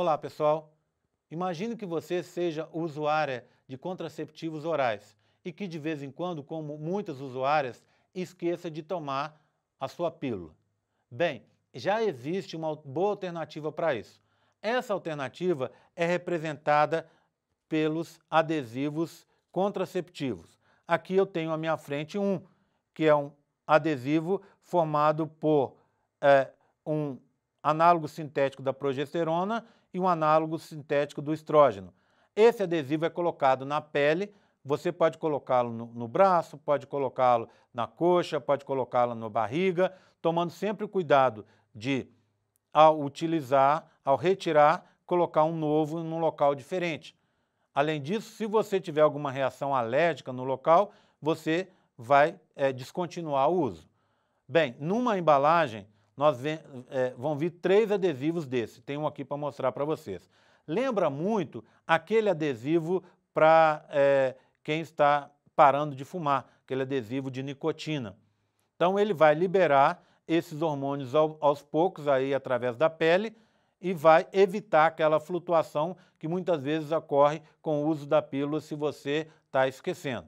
Olá, pessoal. Imagino que você seja usuária de contraceptivos orais e que de vez em quando, como muitas usuárias, esqueça de tomar a sua pílula. Bem, já existe uma boa alternativa para isso. Essa alternativa é representada pelos adesivos contraceptivos. Aqui eu tenho à minha frente um, que é um adesivo formado por é, um análogo sintético da progesterona e um análogo sintético do estrógeno. Esse adesivo é colocado na pele, você pode colocá-lo no, no, braço, pode colocá-lo na coxa, pode colocá-lo na barriga, tomando sempre o cuidado de, ao utilizar, ao retirar, colocar um novo em um local diferente. Além disso, se você tiver alguma reação alérgica no local, você vai é, descontinuar o uso. Bem, numa embalagem, nós vem, é, vão vir três adesivos desse. Tem um aqui para mostrar para vocês. Lembra muito aquele adesivo para é, quem está parando de fumar, aquele adesivo de nicotina. Então ele vai liberar esses hormônios ao, aos poucos aí através da pele e vai evitar aquela flutuação que muitas vezes ocorre com o uso da pílula se você está esquecendo.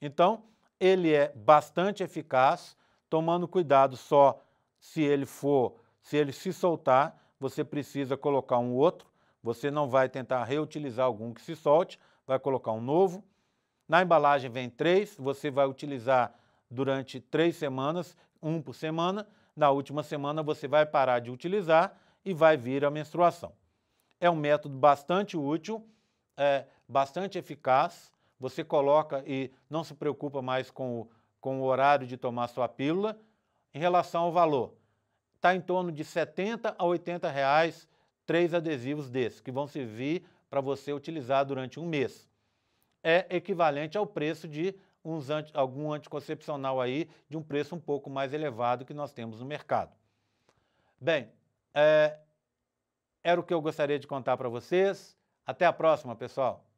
Então ele é bastante eficaz, tomando cuidado só se ele for, se ele se soltar, você precisa colocar um outro, você não vai tentar reutilizar algum que se solte, vai colocar um novo. Na embalagem vem três, você vai utilizar durante três semanas, um por semana. Na última semana você vai parar de utilizar e vai vir a menstruação. É um método bastante útil, é, bastante eficaz. Você coloca e não se preocupa mais com o, com o horário de tomar sua pílula, em relação ao valor. Está em torno de 70 a 80 reais três adesivos desses, que vão servir para você utilizar durante um mês. É equivalente ao preço de uns anti, algum anticoncepcional aí, de um preço um pouco mais elevado que nós temos no mercado. Bem, é, era o que eu gostaria de contar para vocês. Até a próxima, pessoal!